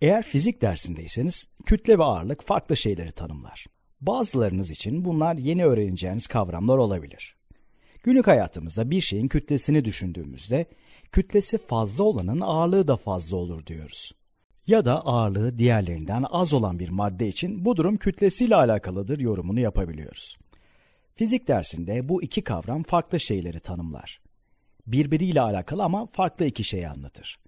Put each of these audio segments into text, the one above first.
Eğer fizik dersindeyseniz kütle ve ağırlık farklı şeyleri tanımlar. Bazılarınız için bunlar yeni öğreneceğiniz kavramlar olabilir. Günlük hayatımızda bir şeyin kütlesini düşündüğümüzde kütlesi fazla olanın ağırlığı da fazla olur diyoruz. Ya da ağırlığı diğerlerinden az olan bir madde için bu durum kütlesiyle alakalıdır yorumunu yapabiliyoruz. Fizik dersinde bu iki kavram farklı şeyleri tanımlar. Birbiriyle alakalı ama farklı iki şeyi anlatır.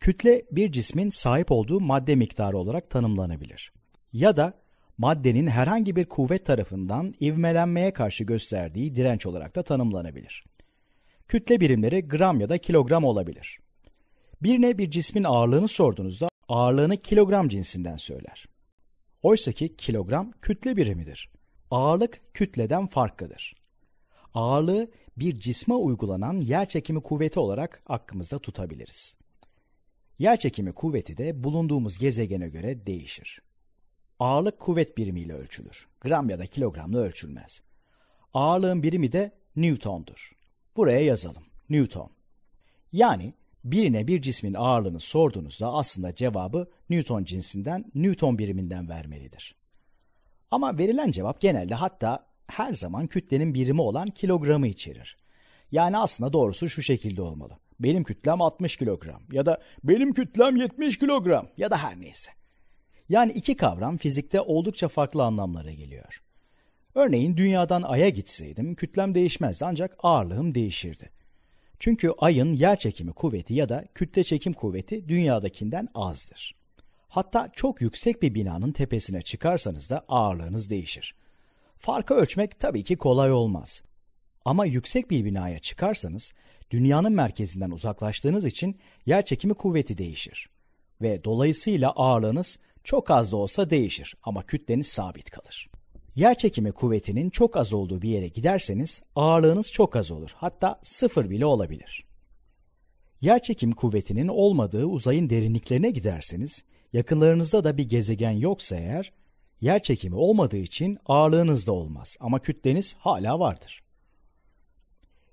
Kütle bir cismin sahip olduğu madde miktarı olarak tanımlanabilir. Ya da maddenin herhangi bir kuvvet tarafından ivmelenmeye karşı gösterdiği direnç olarak da tanımlanabilir. Kütle birimleri gram ya da kilogram olabilir. Birine bir cismin ağırlığını sorduğunuzda ağırlığını kilogram cinsinden söyler. Oysaki kilogram kütle birimidir. Ağırlık kütleden farklıdır. Ağırlığı bir cisme uygulanan yer çekimi kuvveti olarak aklımızda tutabiliriz. Yer çekimi kuvveti de bulunduğumuz gezegene göre değişir. Ağırlık kuvvet birimiyle ölçülür. Gram ya da kilogramla ölçülmez. Ağırlığın birimi de Newton'dur. Buraya yazalım. Newton. Yani birine bir cismin ağırlığını sorduğunuzda aslında cevabı Newton cinsinden, Newton biriminden vermelidir. Ama verilen cevap genelde hatta her zaman kütlenin birimi olan kilogramı içerir. Yani aslında doğrusu şu şekilde olmalı benim kütlem 60 kilogram ya da benim kütlem 70 kilogram ya da her neyse. Yani iki kavram fizikte oldukça farklı anlamlara geliyor. Örneğin dünyadan aya gitseydim kütlem değişmezdi ancak ağırlığım değişirdi. Çünkü ayın yer çekimi kuvveti ya da kütle çekim kuvveti dünyadakinden azdır. Hatta çok yüksek bir binanın tepesine çıkarsanız da ağırlığınız değişir. Farkı ölçmek tabii ki kolay olmaz. Ama yüksek bir binaya çıkarsanız dünyanın merkezinden uzaklaştığınız için yer çekimi kuvveti değişir ve dolayısıyla ağırlığınız çok az da olsa değişir ama kütleniz sabit kalır. Yer çekimi kuvvetinin çok az olduğu bir yere giderseniz ağırlığınız çok az olur. Hatta sıfır bile olabilir. Yer çekim kuvvetinin olmadığı uzayın derinliklerine giderseniz, yakınlarınızda da bir gezegen yoksa eğer, yer çekimi olmadığı için ağırlığınız da olmaz ama kütleniz hala vardır.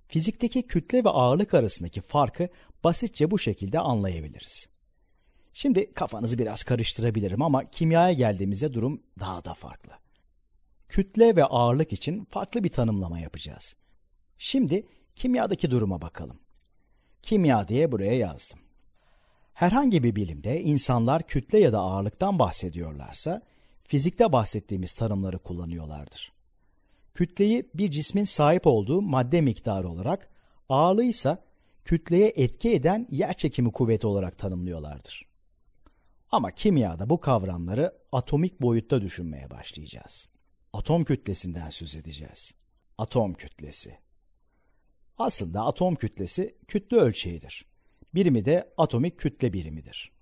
Fizikteki kütle ve ağırlık arasındaki farkı basitçe bu şekilde anlayabiliriz. Şimdi kafanızı biraz karıştırabilirim ama kimyaya geldiğimizde durum daha da farklı. Kütle ve ağırlık için farklı bir tanımlama yapacağız. Şimdi kimyadaki duruma bakalım. Kimya diye buraya yazdım. Herhangi bir bilimde insanlar kütle ya da ağırlıktan bahsediyorlarsa fizikte bahsettiğimiz tanımları kullanıyorlardır. Kütleyi bir cismin sahip olduğu madde miktarı olarak, ağırlığı kütleye etki eden yer çekimi kuvveti olarak tanımlıyorlardır. Ama kimyada bu kavramları atomik boyutta düşünmeye başlayacağız. Atom kütlesinden söz edeceğiz. Atom kütlesi. Aslında atom kütlesi kütle ölçeğidir. Birimi de atomik kütle birimidir.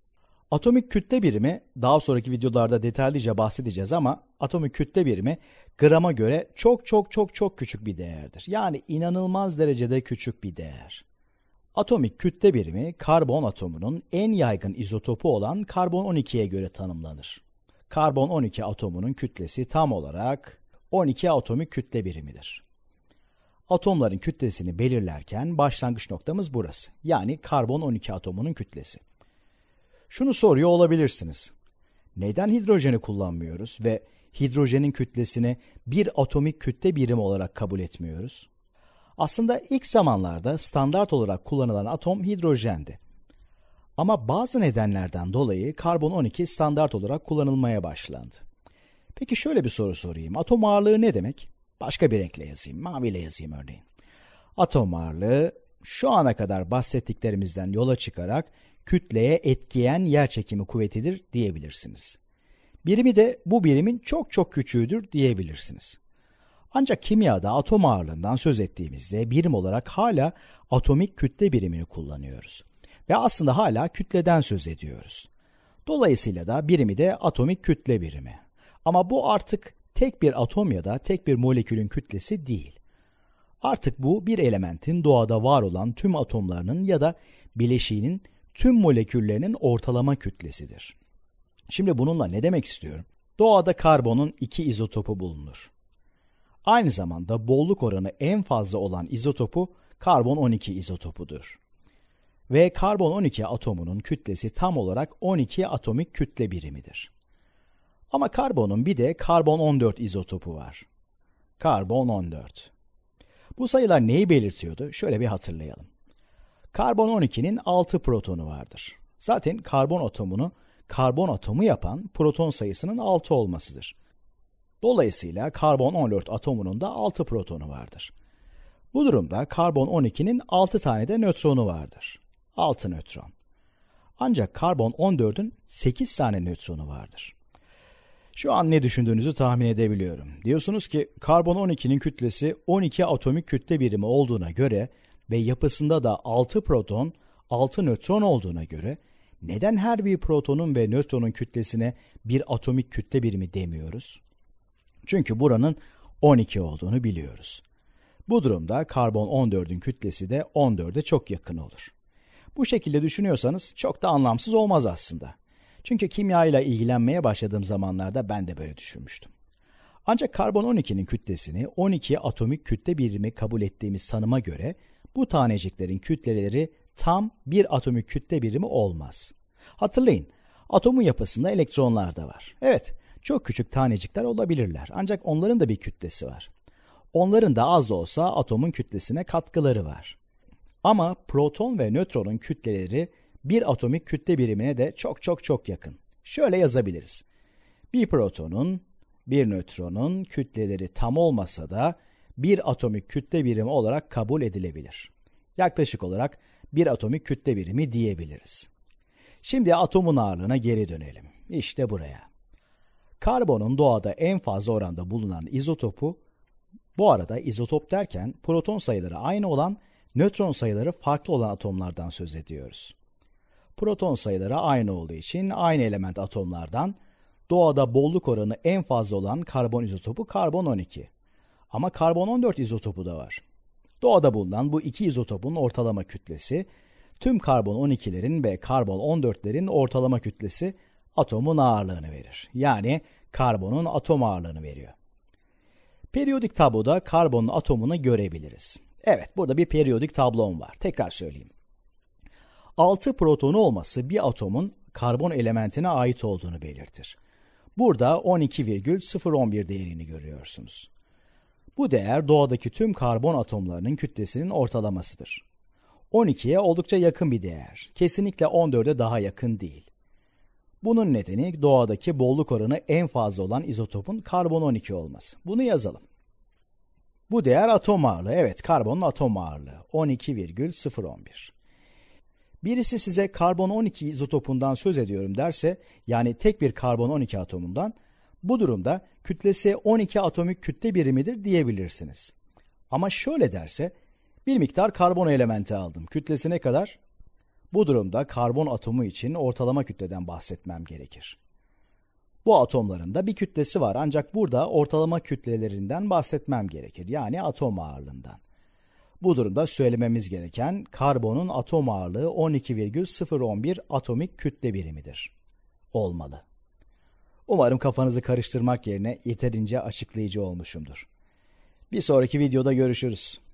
Atomik kütle birimi daha sonraki videolarda detaylıca bahsedeceğiz ama atomik kütle birimi grama göre çok çok çok çok küçük bir değerdir. Yani inanılmaz derecede küçük bir değer. Atomik kütle birimi karbon atomunun en yaygın izotopu olan karbon 12'ye göre tanımlanır. Karbon 12 atomunun kütlesi tam olarak 12 atomik kütle birimidir. Atomların kütlesini belirlerken başlangıç noktamız burası. Yani karbon 12 atomunun kütlesi. Şunu soruyor olabilirsiniz. Neden hidrojeni kullanmıyoruz ve hidrojenin kütlesini bir atomik kütle birimi olarak kabul etmiyoruz? Aslında ilk zamanlarda standart olarak kullanılan atom hidrojendi. Ama bazı nedenlerden dolayı karbon 12 standart olarak kullanılmaya başlandı. Peki şöyle bir soru sorayım. Atom ağırlığı ne demek? Başka bir renkle yazayım. Maviyle yazayım örneğin. Atom ağırlığı şu ana kadar bahsettiklerimizden yola çıkarak kütleye etkiyen yerçekimi kuvvetidir diyebilirsiniz. Birimi de bu birimin çok çok küçüğüdür diyebilirsiniz. Ancak kimyada atom ağırlığından söz ettiğimizde birim olarak hala atomik kütle birimini kullanıyoruz ve aslında hala kütleden söz ediyoruz. Dolayısıyla da birimi de atomik kütle birimi. Ama bu artık tek bir atom ya da tek bir molekülün kütlesi değil. Artık bu bir elementin doğada var olan tüm atomlarının ya da bileşiğinin tüm moleküllerinin ortalama kütlesidir. Şimdi bununla ne demek istiyorum? Doğada karbonun iki izotopu bulunur. Aynı zamanda bolluk oranı en fazla olan izotopu karbon 12 izotopudur. Ve karbon 12 atomunun kütlesi tam olarak 12 atomik kütle birimidir. Ama karbonun bir de karbon 14 izotopu var. Karbon 14. Bu sayılar neyi belirtiyordu? Şöyle bir hatırlayalım. Karbon 12'nin 6 protonu vardır. Zaten karbon atomunu karbon atomu yapan proton sayısının 6 olmasıdır. Dolayısıyla karbon 14 atomunun da 6 protonu vardır. Bu durumda karbon 12'nin 6 tane de nötronu vardır. 6 nötron. Ancak karbon 14'ün 8 tane nötronu vardır. Şu an ne düşündüğünüzü tahmin edebiliyorum. Diyorsunuz ki karbon 12'nin kütlesi 12 atomik kütle birimi olduğuna göre ve yapısında da 6 proton, 6 nötron olduğuna göre neden her bir protonun ve nötronun kütlesine bir atomik kütle birimi demiyoruz? Çünkü buranın 12 olduğunu biliyoruz. Bu durumda karbon 14'ün kütlesi de 14'e çok yakın olur. Bu şekilde düşünüyorsanız çok da anlamsız olmaz aslında. Çünkü kimya ile ilgilenmeye başladığım zamanlarda ben de böyle düşünmüştüm. Ancak karbon 12'nin kütlesini 12 atomik kütle birimi kabul ettiğimiz tanıma göre bu taneciklerin kütleleri tam bir atomik kütle birimi olmaz. Hatırlayın, atomun yapısında elektronlar da var. Evet, çok küçük tanecikler olabilirler ancak onların da bir kütlesi var. Onların da az da olsa atomun kütlesine katkıları var. Ama proton ve nötronun kütleleri bir atomik kütle birimine de çok çok çok yakın. Şöyle yazabiliriz. Bir protonun, bir nötronun kütleleri tam olmasa da bir atomik kütle birimi olarak kabul edilebilir. Yaklaşık olarak bir atomik kütle birimi diyebiliriz. Şimdi atomun ağırlığına geri dönelim. İşte buraya. Karbonun doğada en fazla oranda bulunan izotopu, bu arada izotop derken proton sayıları aynı olan, nötron sayıları farklı olan atomlardan söz ediyoruz. Proton sayıları aynı olduğu için aynı element atomlardan doğada bolluk oranı en fazla olan karbon izotopu karbon 12. Ama karbon 14 izotopu da var. Doğada bulunan bu iki izotopun ortalama kütlesi tüm karbon 12'lerin ve karbon 14'lerin ortalama kütlesi atomun ağırlığını verir. Yani karbonun atom ağırlığını veriyor. Periyodik tabloda karbonun atomunu görebiliriz. Evet, burada bir periyodik tablom var. Tekrar söyleyeyim. 6 protonu olması bir atomun karbon elementine ait olduğunu belirtir. Burada 12,011 değerini görüyorsunuz. Bu değer doğadaki tüm karbon atomlarının kütlesinin ortalamasıdır. 12'ye oldukça yakın bir değer. Kesinlikle 14'e daha yakın değil. Bunun nedeni doğadaki bolluk oranı en fazla olan izotopun karbon 12 olması. Bunu yazalım. Bu değer atom ağırlığı. Evet, karbonun atom ağırlığı 12,011. Birisi size karbon 12 izotopundan söz ediyorum derse, yani tek bir karbon 12 atomundan bu durumda kütlesi 12 atomik kütle birimidir diyebilirsiniz. Ama şöyle derse bir miktar karbon elementi aldım. Kütlesi ne kadar? Bu durumda karbon atomu için ortalama kütleden bahsetmem gerekir. Bu atomların da bir kütlesi var ancak burada ortalama kütlelerinden bahsetmem gerekir. Yani atom ağırlığından. Bu durumda söylememiz gereken karbonun atom ağırlığı 12,011 atomik kütle birimidir. Olmalı. Umarım kafanızı karıştırmak yerine yeterince açıklayıcı olmuşumdur. Bir sonraki videoda görüşürüz.